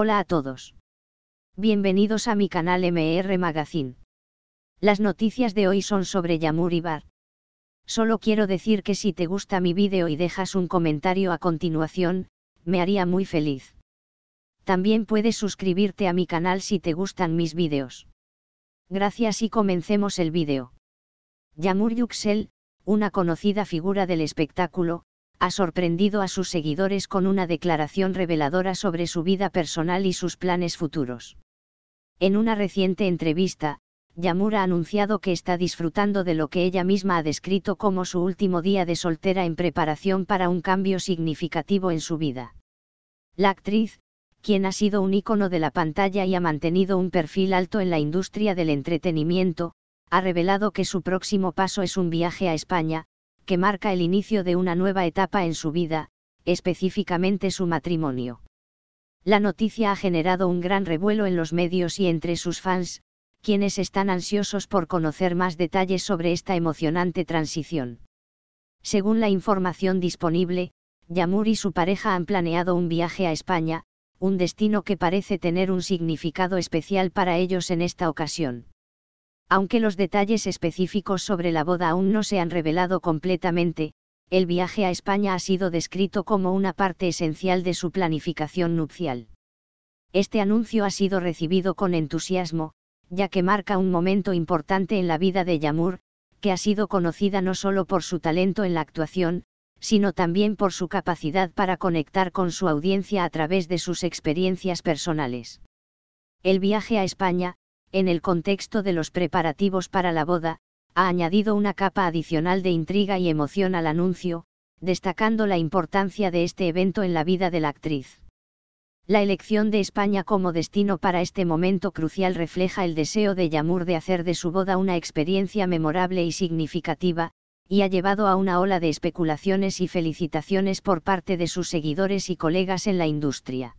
Hola a todos. Bienvenidos a mi canal MR Magazine. Las noticias de hoy son sobre Yamur Ibar. Solo quiero decir que si te gusta mi vídeo y dejas un comentario a continuación, me haría muy feliz. También puedes suscribirte a mi canal si te gustan mis vídeos. Gracias y comencemos el vídeo. Yamur Yuxel, una conocida figura del espectáculo, ha sorprendido a sus seguidores con una declaración reveladora sobre su vida personal y sus planes futuros. En una reciente entrevista, Yamura ha anunciado que está disfrutando de lo que ella misma ha descrito como su último día de soltera en preparación para un cambio significativo en su vida. La actriz, quien ha sido un ícono de la pantalla y ha mantenido un perfil alto en la industria del entretenimiento, ha revelado que su próximo paso es un viaje a España, que marca el inicio de una nueva etapa en su vida, específicamente su matrimonio. La noticia ha generado un gran revuelo en los medios y entre sus fans, quienes están ansiosos por conocer más detalles sobre esta emocionante transición. Según la información disponible, Yamur y su pareja han planeado un viaje a España, un destino que parece tener un significado especial para ellos en esta ocasión. Aunque los detalles específicos sobre la boda aún no se han revelado completamente, el viaje a España ha sido descrito como una parte esencial de su planificación nupcial. Este anuncio ha sido recibido con entusiasmo, ya que marca un momento importante en la vida de Yamur, que ha sido conocida no solo por su talento en la actuación, sino también por su capacidad para conectar con su audiencia a través de sus experiencias personales. El viaje a España, en el contexto de los preparativos para la boda, ha añadido una capa adicional de intriga y emoción al anuncio, destacando la importancia de este evento en la vida de la actriz. La elección de España como destino para este momento crucial refleja el deseo de Yamur de hacer de su boda una experiencia memorable y significativa, y ha llevado a una ola de especulaciones y felicitaciones por parte de sus seguidores y colegas en la industria.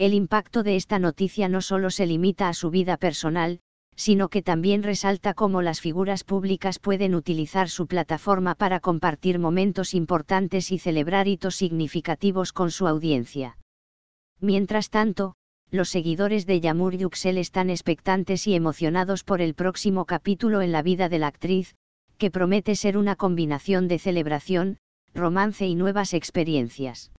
El impacto de esta noticia no solo se limita a su vida personal, sino que también resalta cómo las figuras públicas pueden utilizar su plataforma para compartir momentos importantes y celebrar hitos significativos con su audiencia. Mientras tanto, los seguidores de Yamur Yuxel están expectantes y emocionados por el próximo capítulo en la vida de la actriz, que promete ser una combinación de celebración, romance y nuevas experiencias.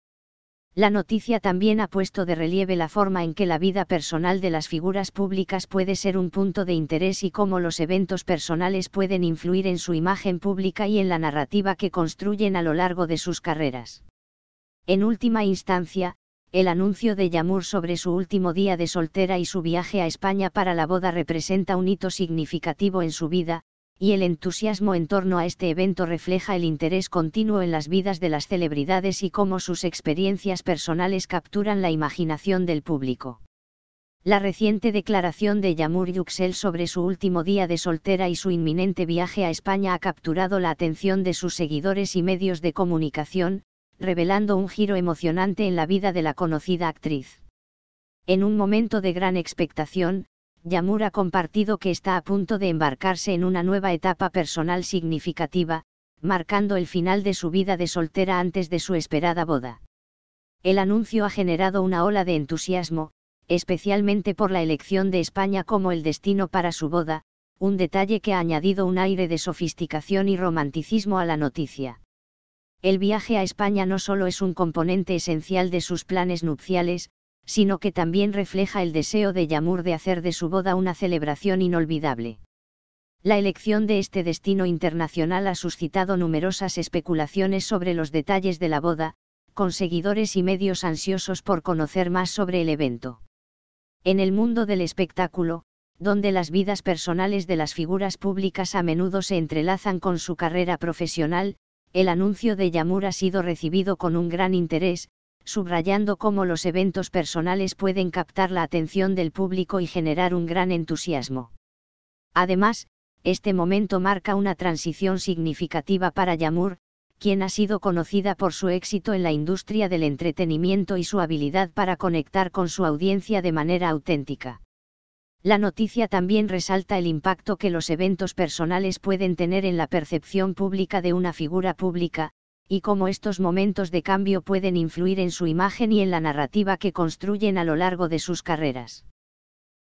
La noticia también ha puesto de relieve la forma en que la vida personal de las figuras públicas puede ser un punto de interés y cómo los eventos personales pueden influir en su imagen pública y en la narrativa que construyen a lo largo de sus carreras. En última instancia, el anuncio de Yamur sobre su último día de soltera y su viaje a España para la boda representa un hito significativo en su vida, y el entusiasmo en torno a este evento refleja el interés continuo en las vidas de las celebridades y cómo sus experiencias personales capturan la imaginación del público. La reciente declaración de Yamur Yuxel sobre su último día de soltera y su inminente viaje a España ha capturado la atención de sus seguidores y medios de comunicación, revelando un giro emocionante en la vida de la conocida actriz. En un momento de gran expectación, Yamur ha compartido que está a punto de embarcarse en una nueva etapa personal significativa, marcando el final de su vida de soltera antes de su esperada boda. El anuncio ha generado una ola de entusiasmo, especialmente por la elección de España como el destino para su boda, un detalle que ha añadido un aire de sofisticación y romanticismo a la noticia. El viaje a España no solo es un componente esencial de sus planes nupciales, sino que también refleja el deseo de Yamur de hacer de su boda una celebración inolvidable. La elección de este destino internacional ha suscitado numerosas especulaciones sobre los detalles de la boda, con seguidores y medios ansiosos por conocer más sobre el evento. En el mundo del espectáculo, donde las vidas personales de las figuras públicas a menudo se entrelazan con su carrera profesional, el anuncio de Yamur ha sido recibido con un gran interés, subrayando cómo los eventos personales pueden captar la atención del público y generar un gran entusiasmo. Además, este momento marca una transición significativa para Yamur, quien ha sido conocida por su éxito en la industria del entretenimiento y su habilidad para conectar con su audiencia de manera auténtica. La noticia también resalta el impacto que los eventos personales pueden tener en la percepción pública de una figura pública, y cómo estos momentos de cambio pueden influir en su imagen y en la narrativa que construyen a lo largo de sus carreras.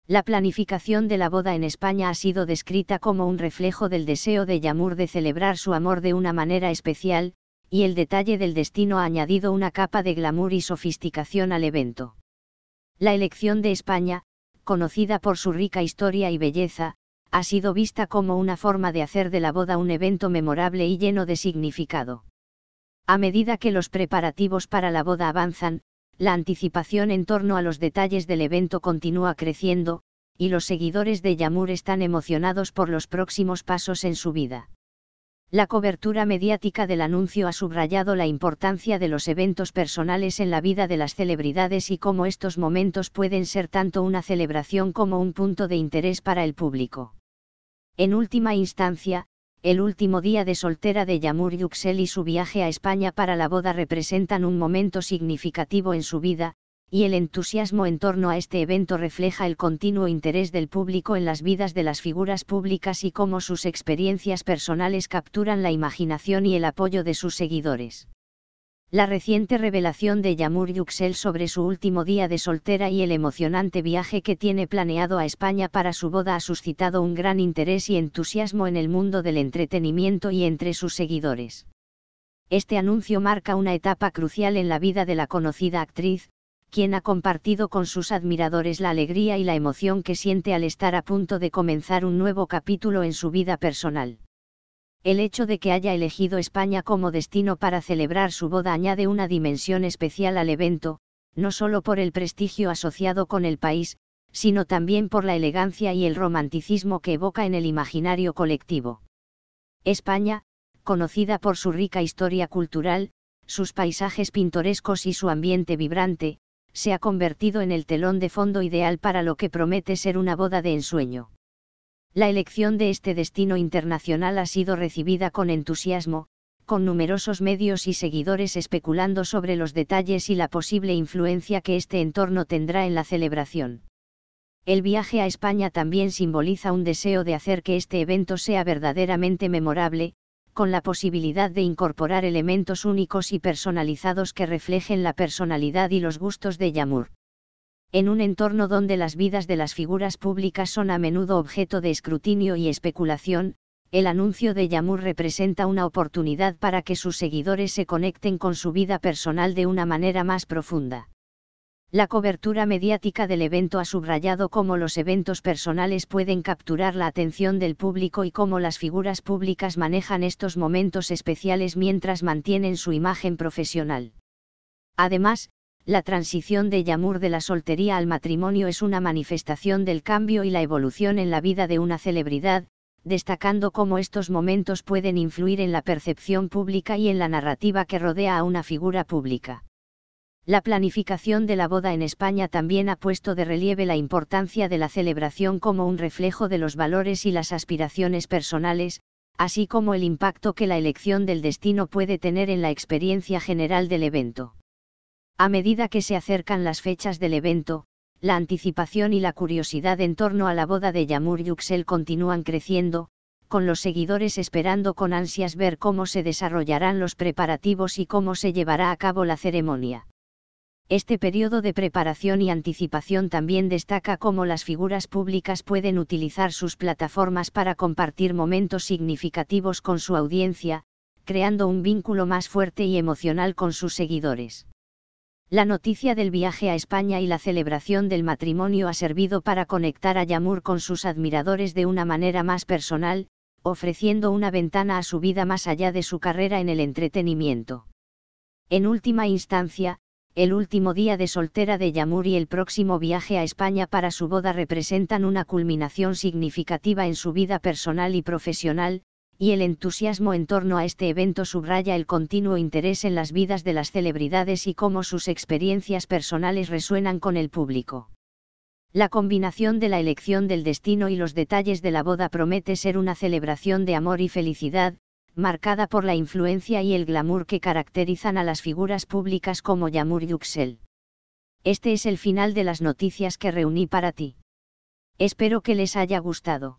La planificación de la boda en España ha sido descrita como un reflejo del deseo de Yamur de celebrar su amor de una manera especial, y el detalle del destino ha añadido una capa de glamour y sofisticación al evento. La elección de España, conocida por su rica historia y belleza, ha sido vista como una forma de hacer de la boda un evento memorable y lleno de significado. A medida que los preparativos para la boda avanzan, la anticipación en torno a los detalles del evento continúa creciendo, y los seguidores de Yamur están emocionados por los próximos pasos en su vida. La cobertura mediática del anuncio ha subrayado la importancia de los eventos personales en la vida de las celebridades y cómo estos momentos pueden ser tanto una celebración como un punto de interés para el público. En última instancia, el último día de soltera de Yamur Yuxel y su viaje a España para la boda representan un momento significativo en su vida, y el entusiasmo en torno a este evento refleja el continuo interés del público en las vidas de las figuras públicas y cómo sus experiencias personales capturan la imaginación y el apoyo de sus seguidores la reciente revelación de Yamur Yuxel sobre su último día de soltera y el emocionante viaje que tiene planeado a España para su boda ha suscitado un gran interés y entusiasmo en el mundo del entretenimiento y entre sus seguidores. Este anuncio marca una etapa crucial en la vida de la conocida actriz, quien ha compartido con sus admiradores la alegría y la emoción que siente al estar a punto de comenzar un nuevo capítulo en su vida personal el hecho de que haya elegido España como destino para celebrar su boda añade una dimensión especial al evento, no solo por el prestigio asociado con el país, sino también por la elegancia y el romanticismo que evoca en el imaginario colectivo. España, conocida por su rica historia cultural, sus paisajes pintorescos y su ambiente vibrante, se ha convertido en el telón de fondo ideal para lo que promete ser una boda de ensueño. La elección de este destino internacional ha sido recibida con entusiasmo, con numerosos medios y seguidores especulando sobre los detalles y la posible influencia que este entorno tendrá en la celebración. El viaje a España también simboliza un deseo de hacer que este evento sea verdaderamente memorable, con la posibilidad de incorporar elementos únicos y personalizados que reflejen la personalidad y los gustos de Yamur en un entorno donde las vidas de las figuras públicas son a menudo objeto de escrutinio y especulación, el anuncio de Yamur representa una oportunidad para que sus seguidores se conecten con su vida personal de una manera más profunda. La cobertura mediática del evento ha subrayado cómo los eventos personales pueden capturar la atención del público y cómo las figuras públicas manejan estos momentos especiales mientras mantienen su imagen profesional. Además, la transición de Yamur de la soltería al matrimonio es una manifestación del cambio y la evolución en la vida de una celebridad, destacando cómo estos momentos pueden influir en la percepción pública y en la narrativa que rodea a una figura pública. La planificación de la boda en España también ha puesto de relieve la importancia de la celebración como un reflejo de los valores y las aspiraciones personales, así como el impacto que la elección del destino puede tener en la experiencia general del evento. A medida que se acercan las fechas del evento, la anticipación y la curiosidad en torno a la boda de Yamur Yuxel continúan creciendo, con los seguidores esperando con ansias ver cómo se desarrollarán los preparativos y cómo se llevará a cabo la ceremonia. Este periodo de preparación y anticipación también destaca cómo las figuras públicas pueden utilizar sus plataformas para compartir momentos significativos con su audiencia, creando un vínculo más fuerte y emocional con sus seguidores. La noticia del viaje a España y la celebración del matrimonio ha servido para conectar a Yamur con sus admiradores de una manera más personal, ofreciendo una ventana a su vida más allá de su carrera en el entretenimiento. En última instancia, el último día de soltera de Yamur y el próximo viaje a España para su boda representan una culminación significativa en su vida personal y profesional, y el entusiasmo en torno a este evento subraya el continuo interés en las vidas de las celebridades y cómo sus experiencias personales resuenan con el público. La combinación de la elección del destino y los detalles de la boda promete ser una celebración de amor y felicidad, marcada por la influencia y el glamour que caracterizan a las figuras públicas como Yamur Yuxel. Este es el final de las noticias que reuní para ti. Espero que les haya gustado.